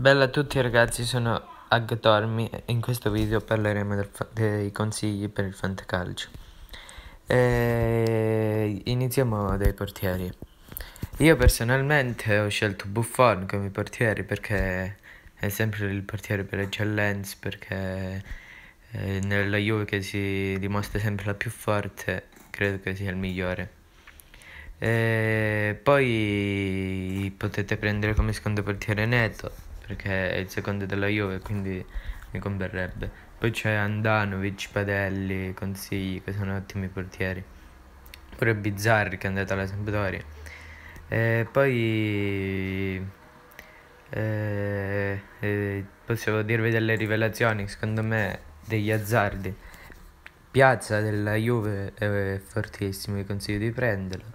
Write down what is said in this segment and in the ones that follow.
Bella a tutti ragazzi, sono Agatormi e in questo video parleremo del, dei consigli per il fantacalcio. E eh, iniziamo dai portieri. Io personalmente ho scelto Buffon come portiere perché è sempre il portiere per eccellenza, perché eh, nella Juve che si dimostra sempre la più forte, credo che sia il migliore. E eh, poi potete prendere come secondo portiere Neto perché è il secondo della Juve, quindi mi converrebbe. Poi c'è Andanovic, Padelli, Consigli, che sono ottimi portieri. Pure Bizzarri che è andato alla Sampdoria. E poi eh, eh, posso dirvi delle rivelazioni, secondo me, degli azzardi. Piazza della Juve è fortissimo, vi consiglio di prenderlo.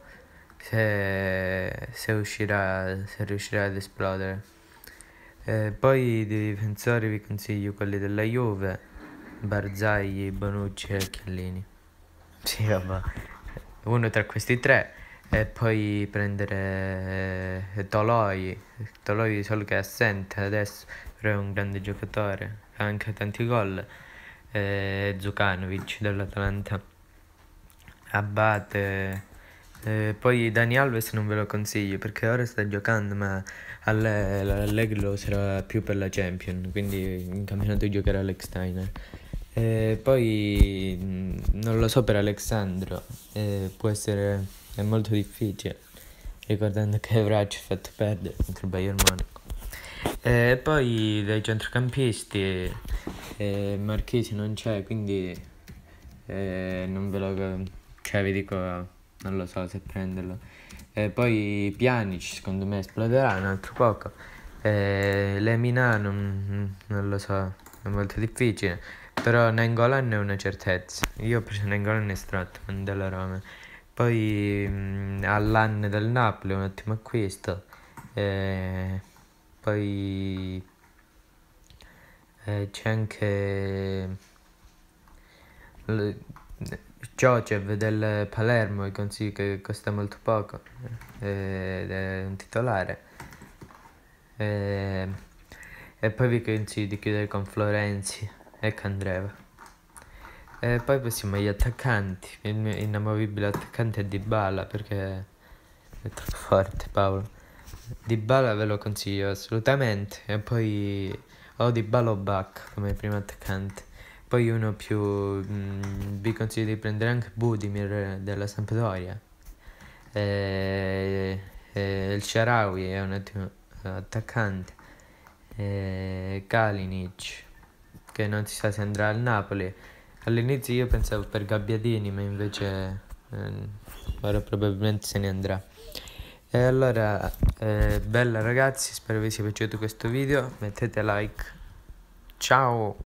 Se, se, uscirà, se riuscirà ad esplodere. Eh, poi di difensori vi consiglio quelli della Juve, Barzagli, Bonucci e Chiellini. Sì, vabbè. Uno tra questi tre e poi prendere eh, Toloi. Toloi solo che è assente adesso, però è un grande giocatore, ha anche tanti gol. Eh, Zucanovic dell'Atalanta. Abate eh, poi Dani Alves non ve lo consiglio perché ora sta giocando, ma all'Allegri lo sarà più per la Champion, quindi in campionato giocherà Alex Steiner. Eh, poi mm, non lo so per Alexandro, eh, può essere molto difficile, ricordando che Vrac ha fatto perdere contro il Bayern Monaco. E eh, poi dai centrocampisti eh, Marchesi non c'è, quindi eh, non ve lo... cioè vi dico non lo so se prenderlo. E eh, poi Pjanic secondo me esploderà un altro poco. E eh, Lemina non, non lo so, è molto difficile. Però Nengolan è una certezza. Io ho preso Nengolan e della Roma. Poi mh, mm, Allan del Napoli, un ottimo acquisto. E eh, poi eh, c'è anche... Jocev del Palermo consiglio che costa molto poco ed è un titolare e, ehm, e poi vi consiglio di chiudere con Florenzi e Candreva e poi possiamo agli attaccanti il mio inamovibile attaccante è Dybala perché è troppo forte Paolo Dybala ve lo consiglio assolutamente e poi ho Dybala o Bach come primo attaccante poi uno più... Mh, mm, vi consiglio di prendere anche Budimir della Sampdoria. Eh, eh, il Sharawi è un ottimo eh, attaccante. Eh, Kalinic, che non si sa se andrà al Napoli. All'inizio io pensavo per Gabbiadini, ma invece eh, ora probabilmente se ne andrà. E allora, eh, bella ragazzi, spero vi sia piaciuto questo video, mettete like, ciao!